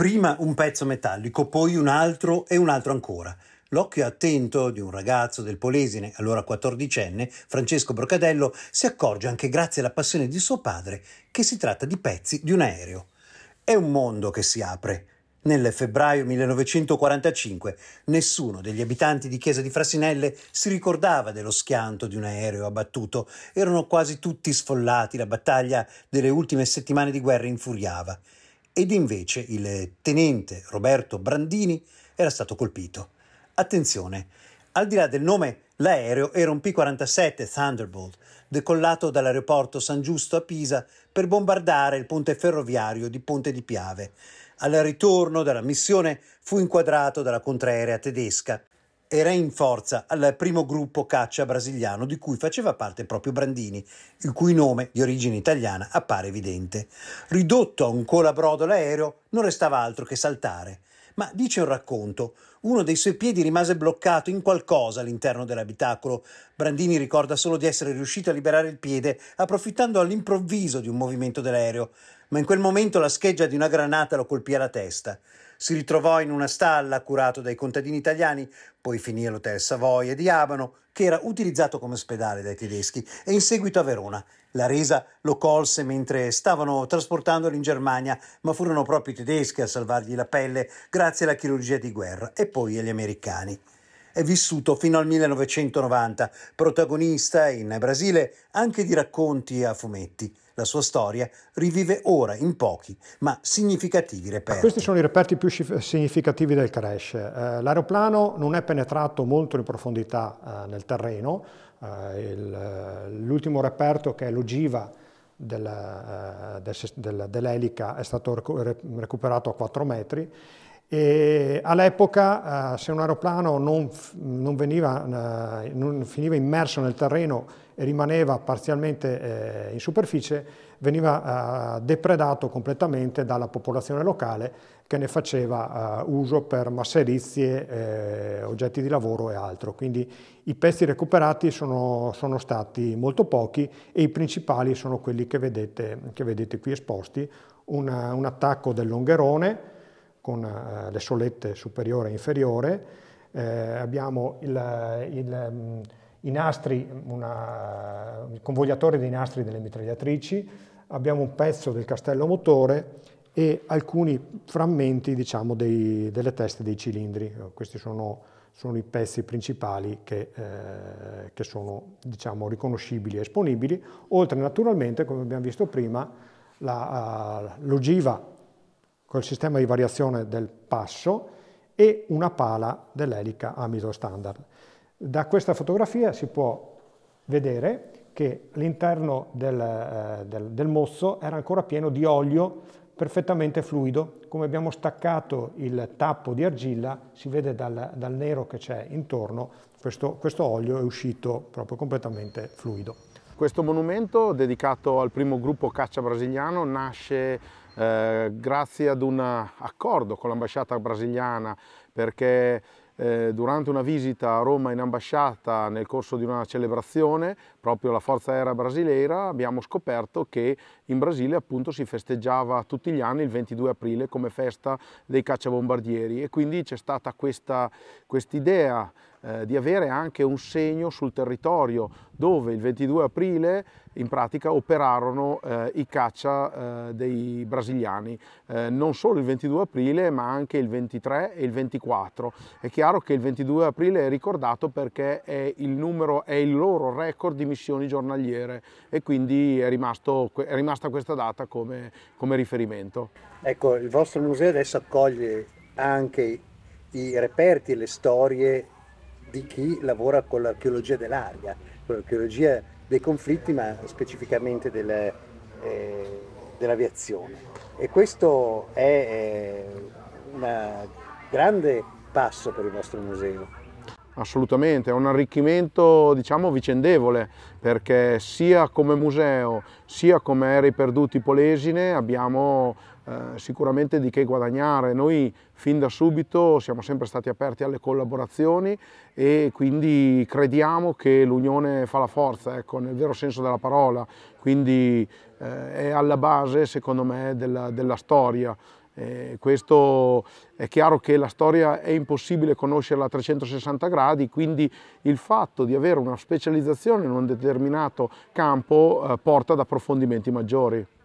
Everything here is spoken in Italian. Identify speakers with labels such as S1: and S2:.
S1: prima un pezzo metallico, poi un altro e un altro ancora. L'occhio attento di un ragazzo del Polesine, allora quattordicenne, Francesco Brocadello, si accorge anche grazie alla passione di suo padre che si tratta di pezzi di un aereo. È un mondo che si apre. Nel febbraio 1945 nessuno degli abitanti di Chiesa di Frasinelle si ricordava dello schianto di un aereo abbattuto, erano quasi tutti sfollati, la battaglia delle ultime settimane di guerra infuriava ed invece il tenente Roberto Brandini era stato colpito. Attenzione, al di là del nome, l'aereo era un P-47 Thunderbolt, decollato dall'aeroporto San Giusto a Pisa per bombardare il ponte ferroviario di Ponte di Piave. Al ritorno dalla missione fu inquadrato dalla contraerea tedesca era in forza al primo gruppo caccia brasiliano di cui faceva parte proprio Brandini, il cui nome di origine italiana appare evidente. Ridotto a un colabrodo l'aereo, non restava altro che saltare. Ma dice un racconto, uno dei suoi piedi rimase bloccato in qualcosa all'interno dell'abitacolo. Brandini ricorda solo di essere riuscito a liberare il piede approfittando all'improvviso di un movimento dell'aereo, ma in quel momento la scheggia di una granata lo colpì alla testa si ritrovò in una stalla curato dai contadini italiani, poi finì all'hotel Savoia di Abano, che era utilizzato come ospedale dai tedeschi, e in seguito a Verona. La resa lo colse mentre stavano trasportandolo in Germania, ma furono proprio i tedeschi a salvargli la pelle grazie alla chirurgia di guerra e poi agli americani. È vissuto fino al 1990, protagonista in Brasile anche di racconti a fumetti. La sua storia rivive ora in pochi ma significativi reperti.
S2: Questi sono i reperti più significativi del crash. Eh, l'aeroplano non è penetrato molto in profondità eh, nel terreno. Eh, l'ultimo reperto che è l'ogiva dell'elica è stato recuperato a 4 metri all'epoca eh, se un aeroplano non, non, veniva, eh, non, finiva immerso nel terreno e rimaneva parzialmente eh, in superficie, veniva depredato completamente dalla popolazione locale che ne faceva uso per masserizie, oggetti di lavoro e altro. Quindi i pezzi recuperati sono, sono stati molto pochi e i principali sono quelli che vedete, che vedete qui esposti, Una, un attacco del Longherone, con eh, le solette superiore e inferiore, eh, abbiamo il, il, mm, i nastri, una, il convogliatore dei nastri delle mitragliatrici, abbiamo un pezzo del castello motore e alcuni frammenti diciamo, dei, delle teste dei cilindri. Questi sono, sono i pezzi principali che, eh, che sono diciamo, riconoscibili e esponibili, oltre naturalmente, come abbiamo visto prima, eh, l'ogiva col sistema di variazione del passo e una pala dell'elica a misura standard. Da questa fotografia si può vedere che l'interno del, eh, del, del mozzo era ancora pieno di olio perfettamente fluido, come abbiamo staccato il tappo di argilla, si vede dal, dal nero che c'è intorno, questo, questo olio è uscito proprio completamente fluido.
S3: Questo monumento dedicato al primo gruppo caccia brasiliano nasce eh, grazie ad un accordo con l'ambasciata brasiliana perché eh, durante una visita a Roma in ambasciata nel corso di una celebrazione proprio la Forza Aerea Brasileira abbiamo scoperto che in Brasile appunto si festeggiava tutti gli anni il 22 aprile come festa dei cacciabombardieri e quindi c'è stata questa quest idea eh, di avere anche un segno sul territorio dove il 22 aprile in pratica operarono eh, i caccia eh, dei brasiliani, eh, non solo il 22 aprile ma anche il 23 e il 24. È chiaro che il 22 aprile è ricordato perché è il, numero, è il loro record di missioni giornaliere e quindi è, rimasto, è rimasta questa data come, come riferimento.
S1: Ecco, il vostro museo adesso accoglie anche i reperti, le storie di chi lavora con l'archeologia dell'aria, con l'archeologia dei conflitti, ma specificamente delle, eh, dell'aviazione. E questo è eh, un grande passo per il nostro museo.
S3: Assolutamente, è un arricchimento diciamo vicendevole perché sia come museo sia come aerei perduti Polesine abbiamo eh, sicuramente di che guadagnare. Noi fin da subito siamo sempre stati aperti alle collaborazioni e quindi crediamo che l'unione fa la forza, ecco, nel vero senso della parola, quindi eh, è alla base secondo me della, della storia. Eh, questo è chiaro che la storia è impossibile conoscerla a 360 gradi, quindi il fatto di avere una specializzazione in un determinato campo eh, porta ad approfondimenti maggiori.